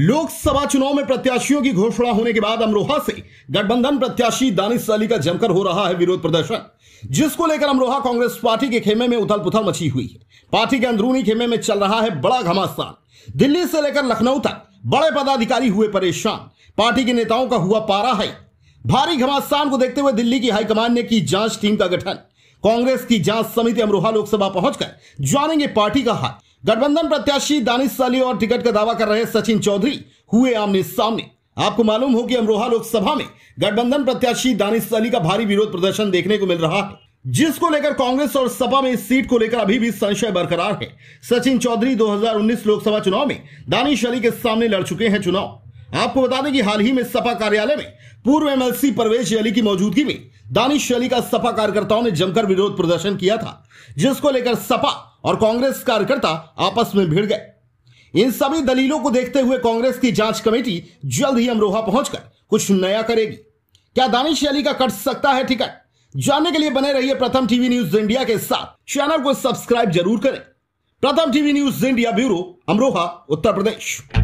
लोकसभा चुनाव में प्रत्याशियों की घोषणा होने के बाद अमरोहा से गठबंधन प्रत्याशी दानिश अली का जमकर हो रहा है विरोध प्रदर्शन जिसको लेकर अमरोहा कांग्रेस पार्टी के खेमे में उथल पुथल मची हुई है पार्टी के अंदरूनी खेमे में चल रहा है बड़ा घमासान दिल्ली से लेकर लखनऊ तक बड़े पदाधिकारी हुए परेशान पार्टी के नेताओं का हुआ पारा है भारी घमासान को देखते हुए दिल्ली की हाईकमान ने की जांच टीम का गठन कांग्रेस की जांच समिति अमरोहा लोकसभा पहुंचकर जानेंगे पार्टी का हाथ गठबंधन प्रत्याशी दानिश साली और टिकट का दावा कर रहे सचिन चौधरी हुए आमने सामने आपको मालूम हो कि अमरोहा लोकसभा में गठबंधन प्रत्याशी दानिश साली का भारी विरोध प्रदर्शन देखने को मिल रहा है जिसको लेकर कांग्रेस और सपा में इस सीट को लेकर अभी भी संशय बरकरार है सचिन चौधरी 2019 लोकसभा चुनाव में दानिश अली के सामने लड़ चुके हैं चुनाव आपको बता दें कि हाल ही में सपा कार्यालय में पूर्व एमएलसी परवेश अली की मौजूदगी में दानिश अली का सपा कार्यकर्ताओं ने जमकर विरोध प्रदर्शन किया था जिसको लेकर सपा और कांग्रेस कार्यकर्ता आपस में भिड़ गए इन सभी दलीलों को देखते हुए कांग्रेस की जांच कमेटी जल्द ही अमरोहा पहुंचकर कुछ नया करेगी क्या दानिश अली का कट सकता है टिकट जानने के लिए बने रहिए प्रथम टीवी न्यूज इंडिया के साथ चैनल को सब्सक्राइब जरूर करें Pratham TV news India bureau Amroha Uttar प्रदेश